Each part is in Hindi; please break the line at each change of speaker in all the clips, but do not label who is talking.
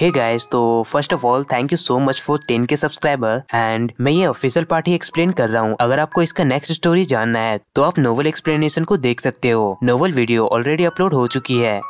हे गाइस तो first of all thank you so much for ten K subscriber and मैं ये ऑफिशियल पार्टी एक्सप्लेन कर रहा हूँ अगर आपको इसका नेक्स्ट स्टोरी जानना है तो आप नोवल एक्सप्लेनेशन को देख सकते हो नोवल वीडियो ऑलरेडी अपलोड हो चुकी है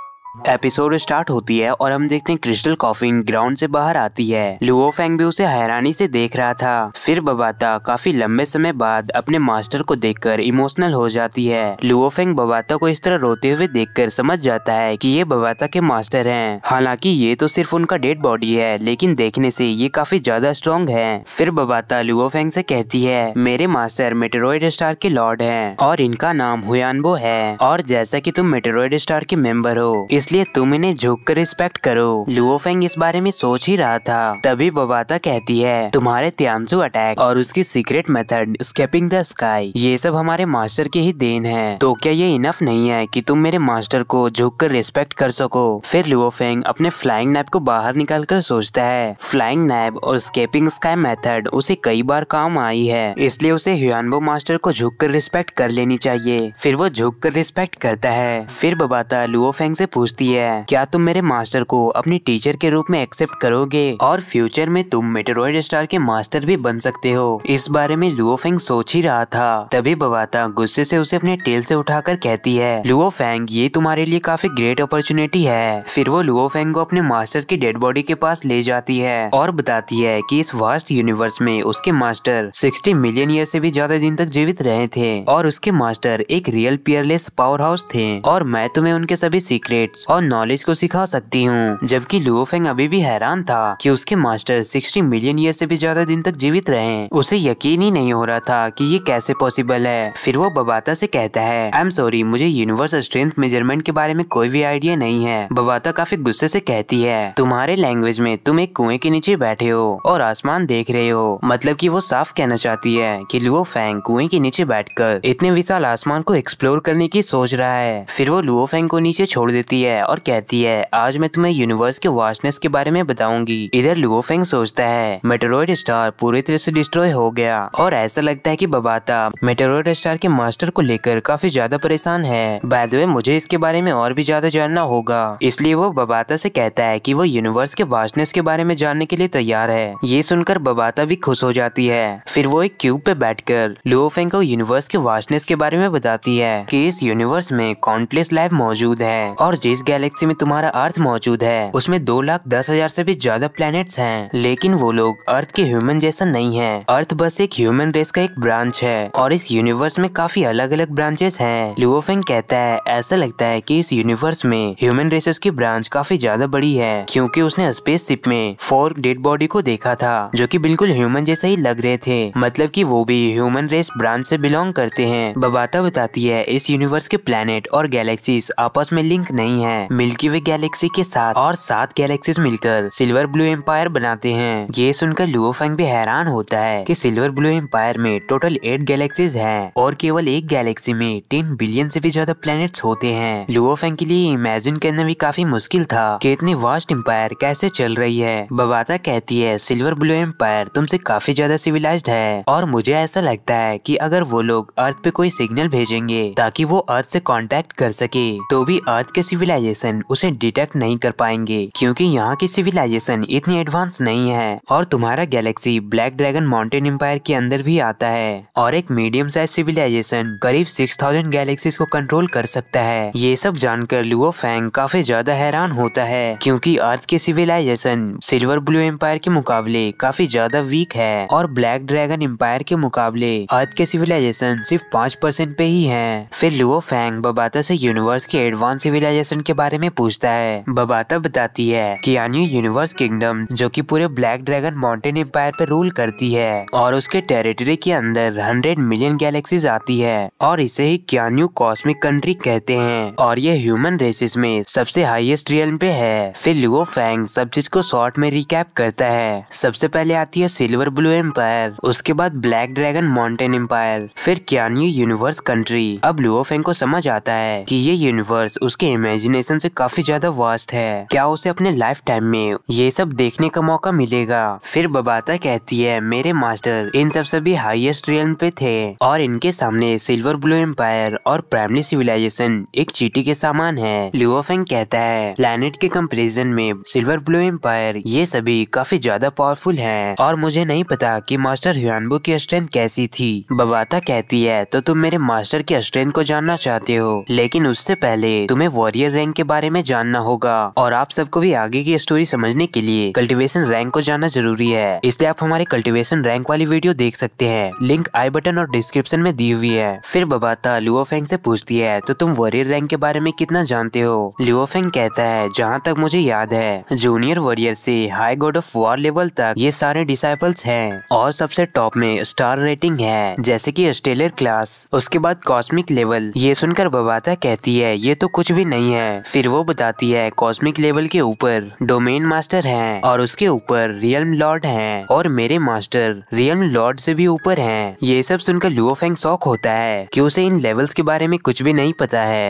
एपिसोड स्टार्ट होती है और हम देखते हैं क्रिस्टल कॉफिन ग्राउंड से बाहर आती है लुओ फैंग भी उसे हैरानी से देख रहा था फिर बबाता काफी लंबे समय बाद अपने मास्टर को देखकर इमोशनल हो जाती है लुओ फैंग बबाता को इस तरह रोते हुए देखकर समझ जाता है कि ये बबाता के मास्टर हैं हालांकि ये तो सिर्फ उनका डेड बॉडी है लेकिन देखने से ये काफी ज्यादा स्ट्रॉन्ग है फिर बबाता लुओ फैंग से कहती है मेरे मास्टर मेटेरोइड स्टार के लॉर्ड है और इनका नाम हुयानबो है और जैसा की तुम मेटेरोइड स्टार के मेंबर हो इसलिए तुम इन्हें झुक कर रिस्पेक्ट करो लुओफेंग इस बारे में सोच ही रहा था तभी बबाता कहती है तुम्हारे त्यांसु अटैक और उसकी secret method escaping the sky ये सब हमारे मास्टर के ही देन है तो क्या ये इनफ नहीं है कि तुम मेरे मास्टर को झुक कर रिस्पेक्ट कर सको फिर लुओफेंग अपने फ्लाइंग नैब को बाहर निकाल कर सोचता है फ्लाइंग नैब और स्केपिंग स्काई मेथड उसे कई बार काम आई है इसलिए उसे ह्यूनबो मास्टर को झुक कर रिस्पेक्ट कर लेनी चाहिए फिर वो झुक कर रिस्पेक्ट करता है फिर बबाता लुओफेंग से पूछ पूछती है क्या तुम मेरे मास्टर को अपने टीचर के रूप में एक्सेप्ट करोगे और फ्यूचर में तुम मेटेरोइड स्टार के मास्टर भी बन सकते हो इस बारे में फेंग सोच ही रहा था तभी बवाता गुस्से से उसे अपने टेल से उठाकर कहती है लुओ फेंग ये तुम्हारे लिए काफी ग्रेट अपॉर्चुनिटी है फिर वो लुओ फेंग को अपने मास्टर की डेड बॉडी के पास ले जाती है और बताती है की इस वास्ट यूनिवर्स में उसके मास्टर सिक्सटी मिलियन ईयर से भी ज्यादा दिन तक जीवित रहे थे और उसके मास्टर एक रियल पियरलेस पावर हाउस थे और मैं तुम्हें उनके सभी सीक्रेट स्किल्स और नॉलेज को सिखा सकती हूँ जबकि लुओफेंग अभी भी हैरान था कि उसके मास्टर 60 मिलियन ईयर से भी ज्यादा दिन तक जीवित रहे उसे यकीन ही नहीं हो रहा था कि ये कैसे पॉसिबल है फिर वो बबाता से कहता है आई एम सॉरी मुझे यूनिवर्स स्ट्रेंथ मेजरमेंट के बारे में कोई भी आइडिया नहीं है बबाता काफी गुस्से से कहती है तुम्हारे लैंग्वेज में तुम एक कुएं के नीचे बैठे हो और आसमान देख रहे हो मतलब की वो साफ कहना चाहती है की लुओ फैंग कुएं के नीचे बैठ इतने विशाल आसमान को एक्सप्लोर करने की सोच रहा है फिर वो लुओ फैंग को नीचे छोड़ देती है है और कहती है आज मैं तुम्हें यूनिवर्स के वास्टनेस के बारे में बताऊंगी इधर लुओफेंग सोचता है मेटेरोइड स्टार पूरी तरह से डिस्ट्रॉय हो गया और ऐसा लगता है कि बबाता मेटेरोइड स्टार के मास्टर को लेकर काफी ज्यादा परेशान है बाय मुझे इसके बारे में और भी ज्यादा जानना होगा इसलिए वो बबाता से कहता है कि वो यूनिवर्स के वास्टनेस के बारे में जानने के लिए तैयार है ये सुनकर बबाता भी खुश हो जाती है फिर वो एक क्यूब पे कर लुओफेंग को यूनिवर्स के वास्टनेस के बारे में बताती है कि इस यूनिवर्स में काउंटलेस लाइफ मौजूद है और जिस जिस गैलेक्सी में तुम्हारा अर्थ मौजूद है उसमें दो लाख दस हजार ऐसी भी ज्यादा प्लैनेट्स हैं लेकिन वो लोग अर्थ के ह्यूमन जैसा नहीं है अर्थ बस एक ह्यूमन रेस का एक ब्रांच है और इस यूनिवर्स में काफी अलग अलग ब्रांचेस है लुओफेंग कहता है ऐसा लगता है की इस यूनिवर्स में ह्यूमन रेसेस की ब्रांच काफी ज्यादा बड़ी है क्यूँकी उसने स्पेस शिप में फोर डेड बॉडी को देखा था जो की बिल्कुल ह्यूमन जैसा ही लग रहे थे मतलब की वो भी ह्यूमन रेस ब्रांच से बिलोंग करते हैं बबाता बताती है इस यूनिवर्स के प्लैनेट और गैलेक्सीज आपस में लिंक नहीं है हैं मिल्की वे गैलेक्सी के साथ और सात गैलेक्सीज मिलकर सिल्वर ब्लू एम्पायर बनाते हैं ये सुनकर लुओफेंग भी हैरान होता है कि सिल्वर ब्लू एम्पायर में टोटल एट गैलेक्सीज हैं और केवल एक गैलेक्सी में टेन बिलियन से भी ज्यादा प्लैनेट होते हैं लुओफेंग के लिए इमेजिन करना भी काफी मुश्किल था की इतनी वास्ट एम्पायर कैसे चल रही है बबाता कहती है सिल्वर ब्लू एम्पायर तुमसे काफी ज्यादा सिविलाइज है और मुझे ऐसा लगता है की अगर वो लोग अर्थ पे कोई सिग्नल भेजेंगे ताकि वो अर्थ से कांटेक्ट कर सके तो भी अर्थ के सिविलाइज सिविलाइजेशन उसे डिटेक्ट नहीं कर पाएंगे क्योंकि यहाँ की सिविलाइजेशन इतनी एडवांस नहीं है और तुम्हारा galaxy black dragon mountain empire के अंदर भी आता है और एक मीडियम साइज सिविलाइजेशन करीब सिक्स थाउजेंड गैलेक्सीज को कंट्रोल कर सकता है ये सब जानकर लुओ फैंग काफी ज्यादा हैरान होता है क्योंकि अर्थ के सिविलाइजेशन सिल्वर ब्लू एम्पायर के मुकाबले काफी ज्यादा वीक है और ब्लैक ड्रैगन एम्पायर के मुकाबले अर्थ के सिविलाइजेशन सिर्फ पाँच परसेंट पे ही है फिर लुओ फैंग बबाता से यूनिवर्स के एडवांस सिविलाइजेशन भगवान के बारे में पूछता है बबाता बताती है कि यानी यूनिवर्स किंगडम जो कि पूरे ब्लैक ड्रैगन माउंटेन एम्पायर पर रूल करती है और उसके टेरिटरी के अंदर हंड्रेड मिलियन गैलेक्सीज आती है और इसे ही क्यान्यू कॉस्मिक कंट्री कहते हैं और ये ह्यूमन रेसिस में सबसे हाइएस्ट रियल पे है फिर लुओ फैंग सब चीज को शॉर्ट में रिकैप करता है सबसे पहले आती है सिल्वर ब्लू एम्पायर उसके बाद ब्लैक ड्रैगन माउंटेन एम्पायर फिर क्यान्यू यूनिवर्स कंट्री अब लुओ फैंग को समझ आता है की ये यूनिवर्स उसके इमेजिन इमेजिनेशन से काफी ज्यादा वास्ट है क्या उसे अपने लाइफ टाइम में ये सब देखने का मौका मिलेगा फिर बबाता कहती है मेरे मास्टर इन सब सभी हाईएस्ट रियल पे थे और इनके सामने सिल्वर ब्लू एम्पायर और प्राइमरी सिविलाइजेशन एक चीटी के सामान है लियोफेंग कहता है प्लेनेट के कंपेरिजन में सिल्वर ब्लू एम्पायर ये सभी काफी ज्यादा पावरफुल है और मुझे नहीं पता की मास्टर ह्यूनबो की स्ट्रेंथ कैसी थी बबाता कहती है तो तुम मेरे मास्टर की स्ट्रेंथ को जानना चाहते हो लेकिन उससे पहले तुम्हें वॉरियर रैंक के बारे में जानना होगा और आप सबको भी आगे की स्टोरी समझने के लिए कल्टिवेशन रैंक को जानना जरूरी है इसलिए आप हमारे कल्टिवेशन रैंक वाली वीडियो देख सकते हैं लिंक आई बटन और डिस्क्रिप्शन में दी हुई है फिर बबाता लुओफेंग से पूछती है तो तुम वॉरियर रैंक के बारे में कितना जानते हो लुओफेंग कहता है जहाँ तक मुझे याद है जूनियर वॉरियर से high god of war level तक ये सारे डिसाइपल्स हैं और सबसे टॉप में स्टार रेटिंग है जैसे कि स्टेलर क्लास उसके बाद कॉस्मिक लेवल ये सुनकर बबाता कहती है ये तो कुछ भी नहीं है है फिर वो बताती है कॉस्मिक लेवल के ऊपर डोमेन मास्टर है और उसके ऊपर रियल लॉर्ड है और मेरे मास्टर रियल्म लॉर्ड से भी ऊपर है ये सब सुनकर लुओफेंग शौक होता है कि उसे इन लेवल्स के बारे में कुछ भी नहीं पता है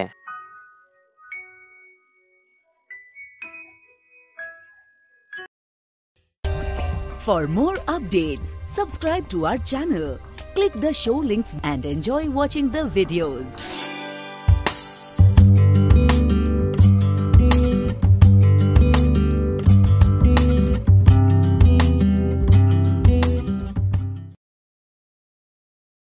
For more updates, subscribe to our channel, click the show links and enjoy watching the videos.